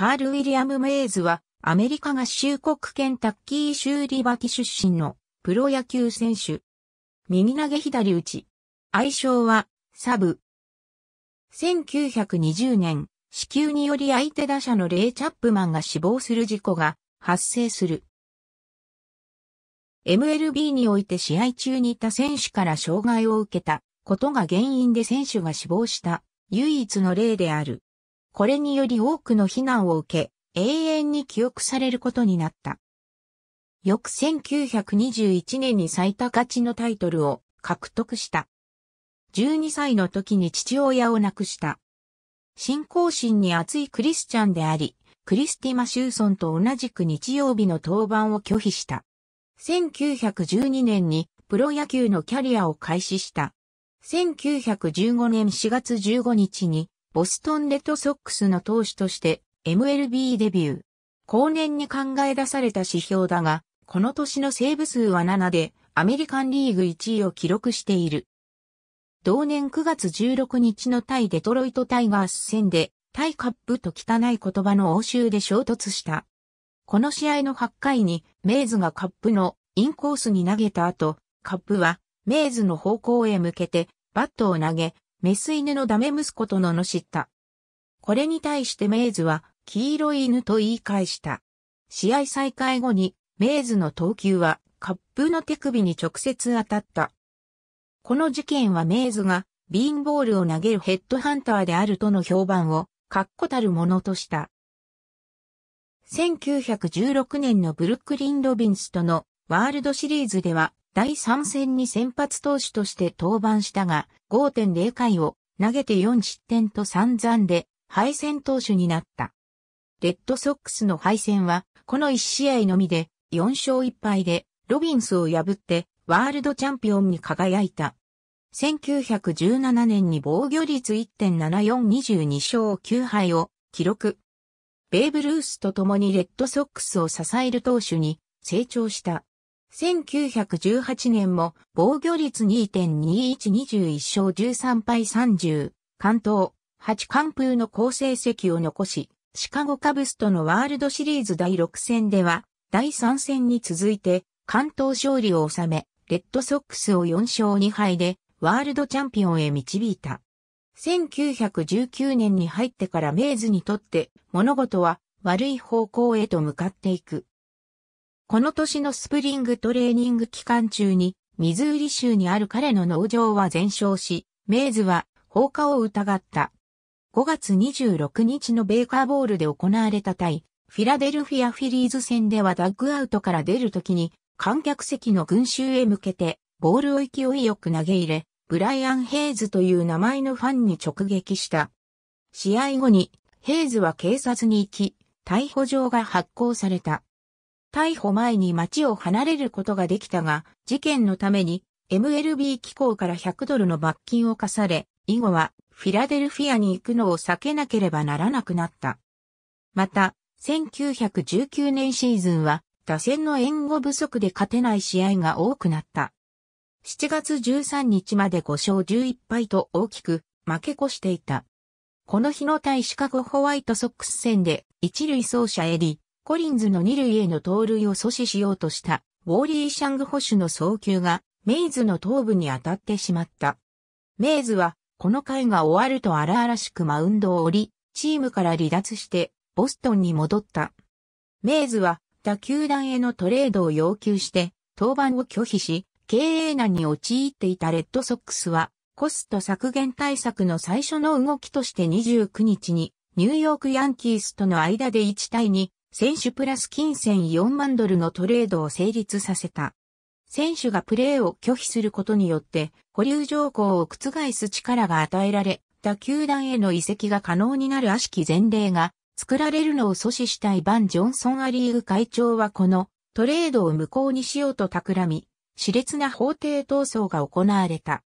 カール・ウィリアム・メイズは、アメリカ合衆国ケンタッキー州リバティ出身のプロ野球選手。右投げ左打ち。愛称は、サブ。1920年、死球により相手打者のレイ・チャップマンが死亡する事故が発生する。MLB において試合中にいた選手から障害を受けたことが原因で選手が死亡した唯一の例である。これにより多くの非難を受け、永遠に記憶されることになった。翌1921年に最多勝ちのタイトルを獲得した。12歳の時に父親を亡くした。信仰心に熱いクリスチャンであり、クリスティ・マシューソンと同じく日曜日の登板を拒否した。1912年にプロ野球のキャリアを開始した。1915年4月15日にボストンレッドソックスの投手として MLB デビュー。後年に考え出された指標だが、この年のセーブ数は7で、アメリカンリーグ1位を記録している。同年9月16日の対デトロイトタイガース戦で、タイカップと汚い言葉の応酬で衝突した。この試合の8回に、メイズがカップのインコースに投げた後、カップは、メイズの方向へ向けて、バットを投げ、メス犬のダメ息子と罵った。これに対してメイズは、黄色い犬と言い返した。試合再開後に、メイズの投球は、カップの手首に直接当たった。この事件はメイズが、ビーンボールを投げるヘッドハンターであるとの評判を、確固たるものとした。1916年のブルックリン・ロビンスとのワールドシリーズでは第3戦に先発投手として登板したが、5.0回を投げて4失点と散々で敗戦投手になった。レッドソックスの敗戦は、この1試合のみで4勝1敗でロビンスを破ってワールドチャンピオンに輝いた。1917年に防御率1.7422勝9敗を記録。ベーブ・ルースと共にレッドソックスを支える投手に成長した。1918年も防御率2.2121勝13敗30、関東、8完封の好成績を残し、シカゴカブスとのワールドシリーズ第6戦では、第3戦に続いて、関東勝利を収め、レッドソックスを4勝2敗で、ワールドチャンピオンへ導いた。1919年に入ってからメイズにとって、物事は悪い方向へと向かっていく。この年のスプリングトレーニング期間中に、ミズーリ州にある彼の農場は全焼し、メイズは放火を疑った。5月26日のベーカーボールで行われた対、フィラデルフィアフィリーズ戦ではダッグアウトから出るときに、観客席の群衆へ向けて、ボールを勢いよく投げ入れ、ブライアン・ヘイズという名前のファンに直撃した。試合後に、ヘイズは警察に行き、逮捕状が発行された。逮捕前に街を離れることができたが、事件のために MLB 機構から100ドルの罰金を課され、以後はフィラデルフィアに行くのを避けなければならなくなった。また、1919年シーズンは打線の援護不足で勝てない試合が多くなった。7月13日まで5勝11敗と大きく負け越していた。この日の対シカゴホワイトソックス戦で一塁走者エリコリンズの二塁への盗塁を阻止しようとした、ウォーリー・シャング捕手の送球が、メイズの頭部に当たってしまった。メイズは、この回が終わると荒々しくマウンドを降り、チームから離脱して、ボストンに戻った。メイズは、他球団へのトレードを要求して、登板を拒否し、経営難に陥っていたレッドソックスは、コスト削減対策の最初の動きとして29日に、ニューヨークヤンキースとの間で1対2、選手プラス金銭4万ドルのトレードを成立させた。選手がプレーを拒否することによって、保留条項を覆す力が与えられ、他球団への移籍が可能になる悪しき前例が作られるのを阻止したいバン・ジョンソンアリーグ会長はこのトレードを無効にしようと企み、熾烈な法廷闘争が行われた。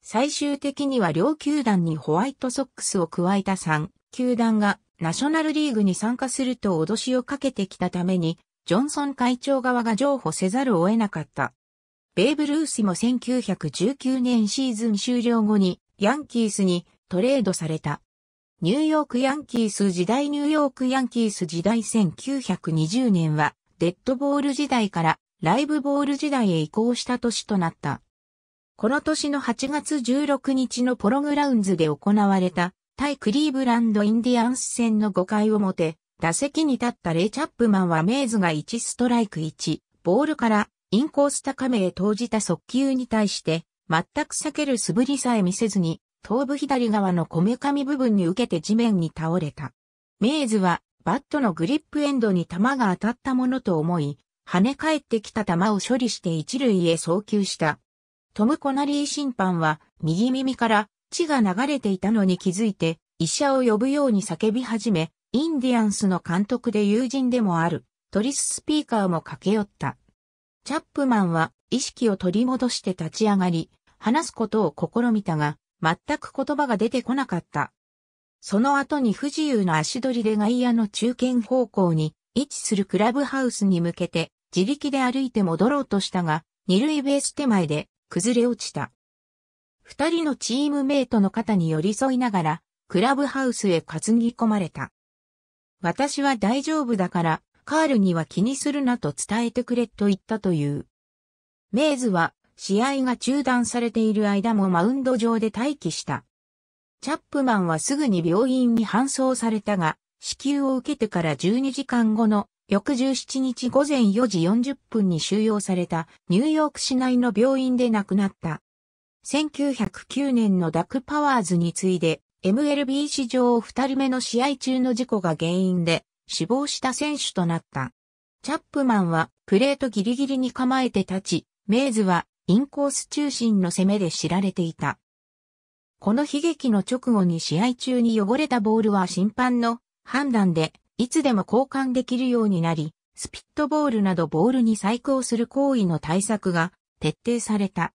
最終的には両球団にホワイトソックスを加えた3球団がナショナルリーグに参加すると脅しをかけてきたために、ジョンソン会長側が譲歩せざるを得なかった。ベーブ・ルースも1919年シーズン終了後にヤンキースにトレードされた。ニューヨークヤンキース時代ニューヨークヤンキース時代1920年はデッドボール時代からライブボール時代へ移行した年となった。この年の8月16日のポログラウンズで行われた対クリーブランドインディアンス戦の5回表、打席に立ったレイ・チャップマンはメイズが1ストライク1、ボールからインコース高めへ投じた速球に対して、全く避ける素振りさえ見せずに、頭部左側のこめかみ部分に受けて地面に倒れた。メイズは、バットのグリップエンドに球が当たったものと思い、跳ね返ってきた球を処理して一塁へ送球した。トム・コナリー審判は、右耳から血が流れていたのに気づいて、医者を呼ぶように叫び始め、インディアンスの監督で友人でもある、トリス・スピーカーも駆け寄った。チャップマンは意識を取り戻して立ち上がり、話すことを試みたが、全く言葉が出てこなかった。その後に不自由な足取りで外野の中堅方向に位置するクラブハウスに向けて自力で歩いて戻ろうとしたが、二塁ベース手前で崩れ落ちた。二人のチームメイトの肩に寄り添いながら、クラブハウスへ担ぎ込まれた。私は大丈夫だから、カールには気にするなと伝えてくれと言ったという。メイズは試合が中断されている間もマウンド上で待機した。チャップマンはすぐに病院に搬送されたが、支給を受けてから12時間後の翌17日午前4時40分に収容されたニューヨーク市内の病院で亡くなった。1909年のダック・パワーズに次いで、MLB 史上2人目の試合中の事故が原因で死亡した選手となった。チャップマンはプレートギリギリに構えて立ち、メイズはインコース中心の攻めで知られていた。この悲劇の直後に試合中に汚れたボールは審判の判断でいつでも交換できるようになり、スピットボールなどボールに細工する行為の対策が徹底された。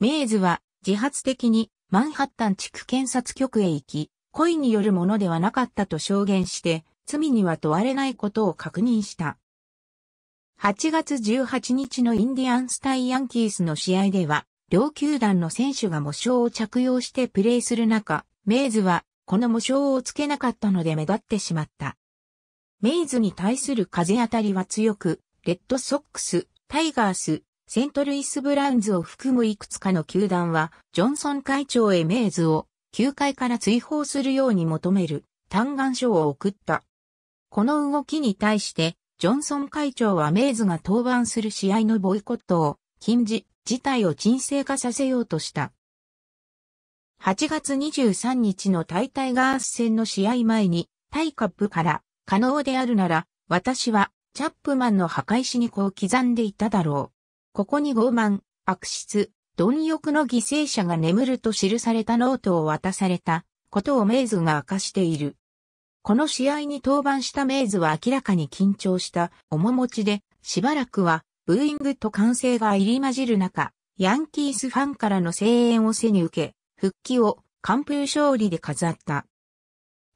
メイズは自発的にマンハッタン地区検察局へ行き、故意によるものではなかったと証言して、罪には問われないことを確認した。8月18日のインディアンスタイ・ヤンキースの試合では、両球団の選手が模章を着用してプレーする中、メイズはこの模章をつけなかったので目立ってしまった。メイズに対する風当たりは強く、レッドソックス、タイガース、セントルイス・ブラウンズを含むいくつかの球団は、ジョンソン会長へメイズを、球界から追放するように求める、嘆願書を送った。この動きに対して、ジョンソン会長はメイズが登板する試合のボイコットを禁じ、事態を沈静化させようとした。8月23日のタイタイガース戦の試合前に、タイカップから、可能であるなら、私は、チャップマンの墓石にこう刻んでいただろう。ここに傲慢、悪質、貪欲の犠牲者が眠ると記されたノートを渡されたことをメイズが明かしている。この試合に登板したメイズは明らかに緊張した面持ちで、しばらくはブーイングと歓声が入り混じる中、ヤンキースファンからの声援を背に受け、復帰を完封勝利で飾った。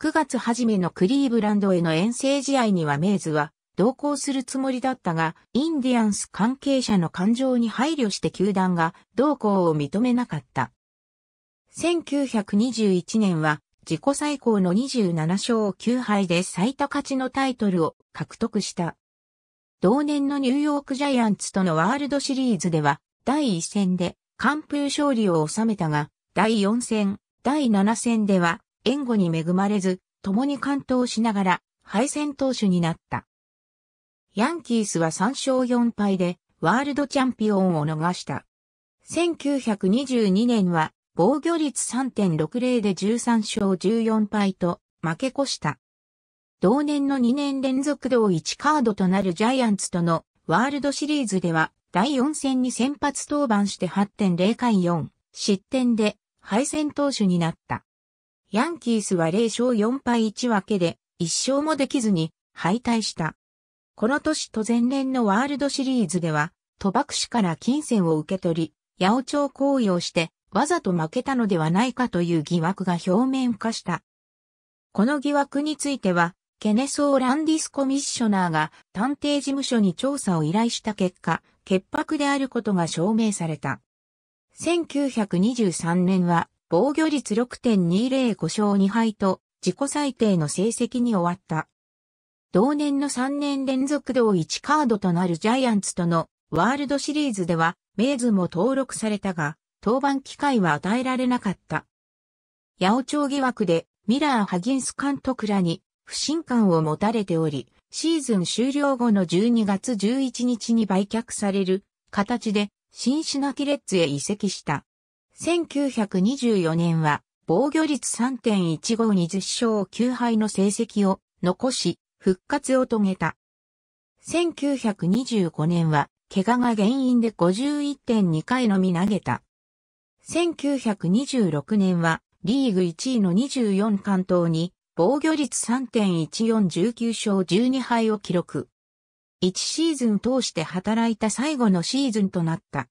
9月初めのクリーブランドへの遠征試合にはメイズは同行するつもりだったが、インディアンス関係者の感情に配慮して球団が同行を認めなかった。1921年は自己最高の27勝9敗で最多勝ちのタイトルを獲得した。同年のニューヨークジャイアンツとのワールドシリーズでは第1戦で完封勝利を収めたが、第4戦、第7戦では援護に恵まれず、共に完投しながら敗戦投手になった。ヤンキースは3勝4敗でワールドチャンピオンを逃した。1922年は防御率3.60で13勝14敗と負け越した。同年の2年連続同1カードとなるジャイアンツとのワールドシリーズでは第4戦に先発登板して8.0回4失点で敗戦投手になった。ヤンキースは0勝4敗1分けで1勝もできずに敗退した。この年と前年のワールドシリーズでは、賭博士から金銭を受け取り、八百長行為をして、わざと負けたのではないかという疑惑が表面化した。この疑惑については、ケネソー・ランディスコミッショナーが探偵事務所に調査を依頼した結果、潔白であることが証明された。1923年は防御率6.205勝2敗と自己最低の成績に終わった。同年の3年連続同1カードとなるジャイアンツとのワールドシリーズでは、メイズも登録されたが、登板機会は与えられなかった。八尾町疑惑で、ミラー・ハギンス監督らに不信感を持たれており、シーズン終了後の12月11日に売却される形で、シンシナキレッズへ移籍した。1924年は、防御率3 1 5に1 0勝9敗の成績を残し、復活を遂げた。1925年は、怪我が原因で51.2回のみ投げた。1926年は、リーグ1位の24関東に、防御率3.1419勝12敗を記録。1シーズン通して働いた最後のシーズンとなった。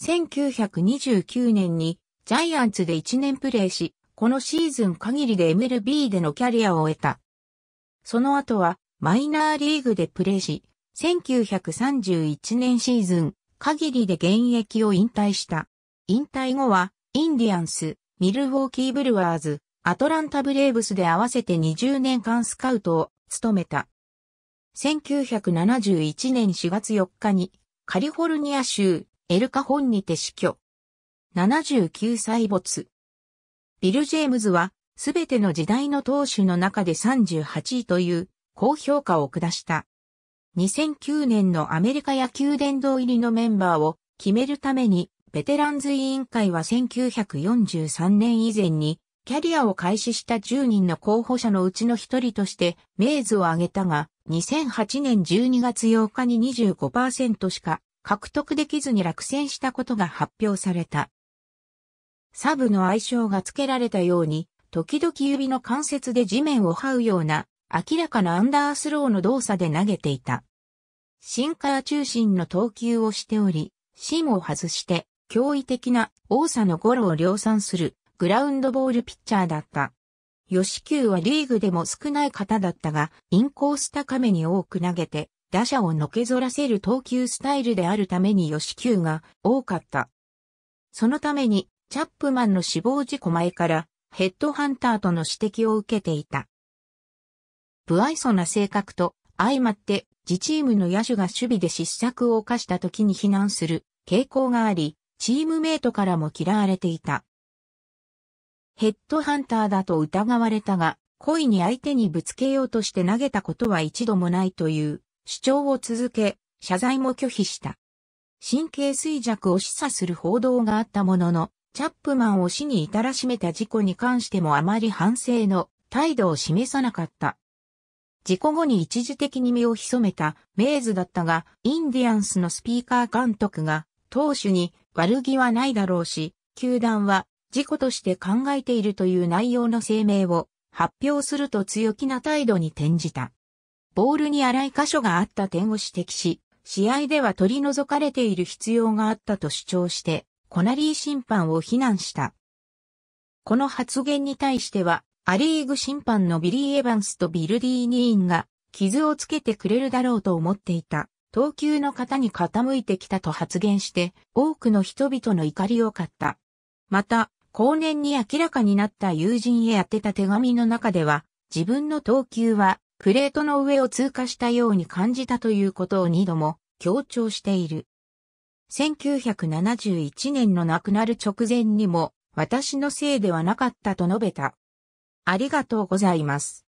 1929年にジャイアンツで1年プレーし、このシーズン限りで MLB でのキャリアを終えた。その後はマイナーリーグでプレーし、1931年シーズン限りで現役を引退した。引退後はインディアンス、ミルウォーキーブルワーズ、アトランタブレーブスで合わせて20年間スカウトを務めた。1971年4月4日にカリフォルニア州エルカホンにて死去。79歳没。ビル・ジェームズはすべての時代の投手の中で38位という高評価を下した。2009年のアメリカ野球殿堂入りのメンバーを決めるために、ベテランズ委員会は1943年以前に、キャリアを開始した10人の候補者のうちの一人として、名図を挙げたが、2008年12月8日に25%しか獲得できずに落選したことが発表された。サブの愛称が付けられたように、時々指の関節で地面を這うような、明らかなアンダースローの動作で投げていた。シンカー中心の投球をしており、芯を外して、驚異的な多さのゴロを量産するグラウンドボールピッチャーだった。吉球はリーグでも少ない方だったが、インコース高めに多く投げて、打者をのけぞらせる投球スタイルであるために吉球が多かった。そのために、チャップマンの死亡事故前からヘッドハンターとの指摘を受けていた。不愛想な性格と相まって自チームの野手が守備で失策を犯した時に非難する傾向があり、チームメイトからも嫌われていた。ヘッドハンターだと疑われたが、故意に相手にぶつけようとして投げたことは一度もないという主張を続け、謝罪も拒否した。神経衰弱を示唆する報道があったものの、チャップマンを死に至らしめた事故に関してもあまり反省の態度を示さなかった。事故後に一時的に身を潜めたメイズだったが、インディアンスのスピーカー監督が、当主に悪気はないだろうし、球団は事故として考えているという内容の声明を発表すると強気な態度に転じた。ボールに荒い箇所があった点を指摘し、試合では取り除かれている必要があったと主張して、コナリー審判を非難した。この発言に対しては、アリーグ審判のビリー・エヴァンスとビルディー・ニーンが、傷をつけてくれるだろうと思っていた、投球の型に傾いてきたと発言して、多くの人々の怒りを買った。また、後年に明らかになった友人へ宛てた手紙の中では、自分の投球は、プレートの上を通過したように感じたということを二度も強調している。1971年の亡くなる直前にも、私のせいではなかったと述べた。ありがとうございます。